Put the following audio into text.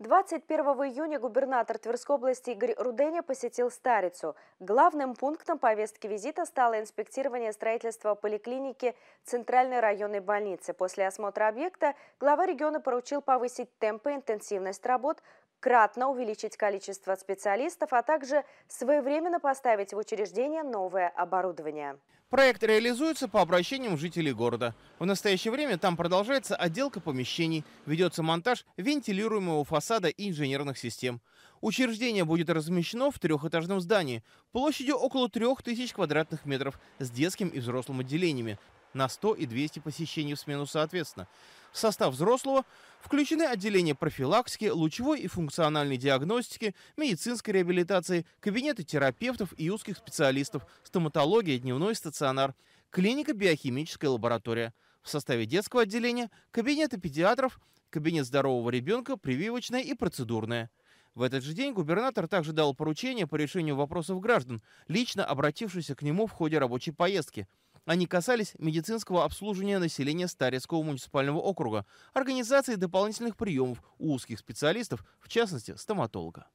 21 июня губернатор Тверской области Игорь Руденя посетил Старицу. Главным пунктом повестки визита стало инспектирование строительства поликлиники Центральной районной больницы. После осмотра объекта глава региона поручил повысить темпы и интенсивность работ, кратно увеличить количество специалистов, а также своевременно поставить в учреждение новое оборудование. Проект реализуется по обращениям жителей города. В настоящее время там продолжается отделка помещений, ведется монтаж вентилируемого фасада и инженерных систем. Учреждение будет размещено в трехэтажном здании площадью около трех тысяч квадратных метров с детским и взрослым отделениями, на 100 и 200 посещений в смену соответственно. В состав взрослого включены отделения профилактики, лучевой и функциональной диагностики, медицинской реабилитации, кабинеты терапевтов и узких специалистов, стоматология, дневной стационар, клиника биохимическая лаборатория. В составе детского отделения кабинеты педиатров, кабинет здорового ребенка, прививочная и процедурная. В этот же день губернатор также дал поручение по решению вопросов граждан, лично обратившихся к нему в ходе рабочей поездки – они касались медицинского обслуживания населения Старецкого муниципального округа, организации дополнительных приемов у узких специалистов, в частности стоматолога.